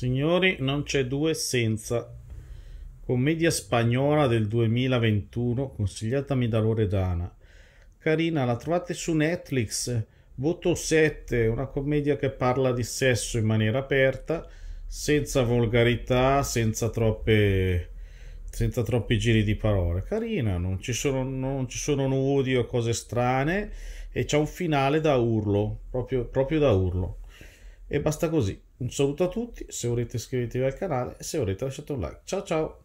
Signori, non c'è due senza. Commedia spagnola del 2021 consigliatami da Loredana. Carina, la trovate su Netflix. Voto 7, una commedia che parla di sesso in maniera aperta, senza volgarità, senza, troppe, senza troppi giri di parole. Carina, non ci sono, non ci sono nudi o cose strane e c'è un finale da urlo, proprio, proprio da urlo. E basta così. Un saluto a tutti, se volete iscrivetevi al canale e se volete lasciate un like. Ciao ciao!